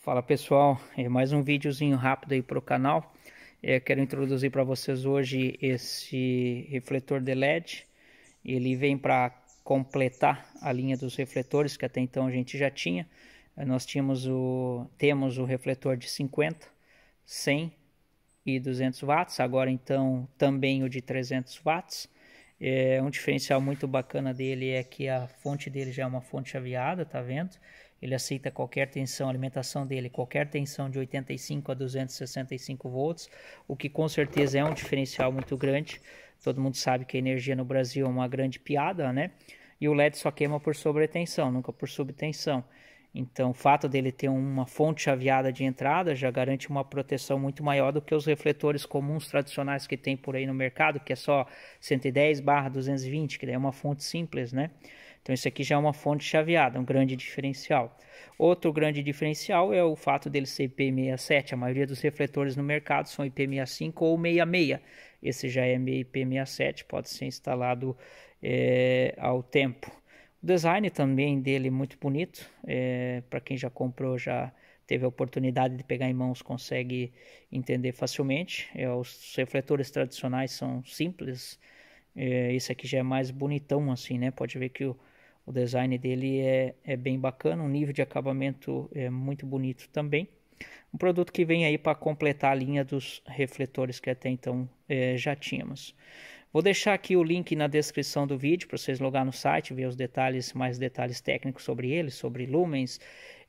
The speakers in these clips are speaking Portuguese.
Fala pessoal, é mais um videozinho rápido aí para o canal. É, quero introduzir para vocês hoje esse refletor de LED. Ele vem para completar a linha dos refletores que até então a gente já tinha. Nós tínhamos o, temos o refletor de 50, 100 e 200 watts. Agora então também o de 300 watts. É, um diferencial muito bacana dele é que a fonte dele já é uma fonte chaveada, tá vendo? Ele aceita qualquer tensão, alimentação dele, qualquer tensão de 85 a 265 volts, o que com certeza é um diferencial muito grande. Todo mundo sabe que a energia no Brasil é uma grande piada, né? E o LED só queima por sobretensão, nunca por subtensão. Então, o fato dele ter uma fonte chaveada de entrada já garante uma proteção muito maior do que os refletores comuns tradicionais que tem por aí no mercado, que é só 110 220, que daí é uma fonte simples, né? Então, isso aqui já é uma fonte chaveada, um grande diferencial. Outro grande diferencial é o fato dele ser IP67. A maioria dos refletores no mercado são IP65 ou 66. Esse já é IP67, pode ser instalado é, ao tempo. O design também dele muito bonito. É, Para quem já comprou, já teve a oportunidade de pegar em mãos, consegue entender facilmente. É, os refletores tradicionais são simples. É, esse aqui já é mais bonitão, assim, né? Pode ver que o, o design dele é, é bem bacana. O nível de acabamento é muito bonito também. Um produto que vem aí para completar a linha dos refletores que até então é, já tínhamos. Vou deixar aqui o link na descrição do vídeo para vocês logar no site, ver os detalhes, mais detalhes técnicos sobre ele, sobre lumens,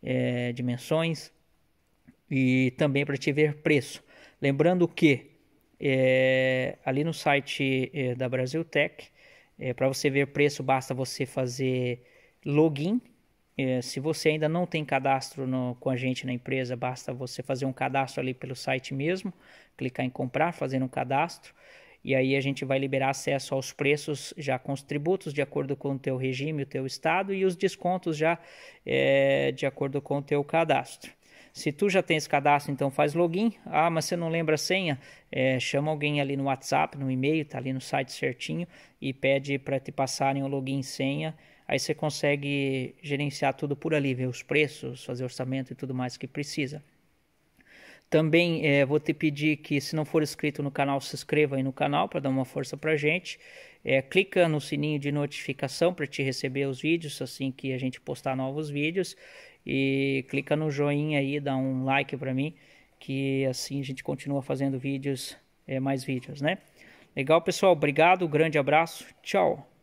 é, dimensões e também para te ver preço. Lembrando que é, ali no site é, da Brasiltech, é, para você ver preço, basta você fazer login. É, se você ainda não tem cadastro no, com a gente na empresa, basta você fazer um cadastro ali pelo site mesmo, clicar em comprar, fazendo um cadastro e aí a gente vai liberar acesso aos preços já com os tributos de acordo com o teu regime, o teu estado e os descontos já é, de acordo com o teu cadastro. Se tu já tens cadastro, então faz login. Ah, mas você não lembra a senha? É, chama alguém ali no WhatsApp, no e-mail, tá ali no site certinho e pede para te passarem o login e senha. Aí você consegue gerenciar tudo por ali, ver os preços, fazer orçamento e tudo mais que precisa. Também é, vou te pedir que, se não for inscrito no canal, se inscreva aí no canal para dar uma força para a gente. É, clica no sininho de notificação para te receber os vídeos assim que a gente postar novos vídeos. E clica no joinha aí, dá um like para mim, que assim a gente continua fazendo vídeos, é, mais vídeos, né? Legal, pessoal. Obrigado, grande abraço. Tchau.